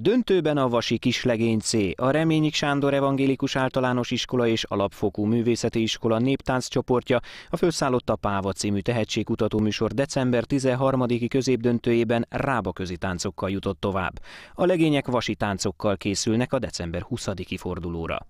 Döntőben a Vasi Kislegény C, a Reményik Sándor Evangélikus Általános Iskola és Alapfokú Művészeti Iskola néptánc csoportja a Főszállotta Páva című tehetségkutató műsor december 13-i középdöntőjében közi táncokkal jutott tovább. A legények vasi táncokkal készülnek a december 20-i fordulóra.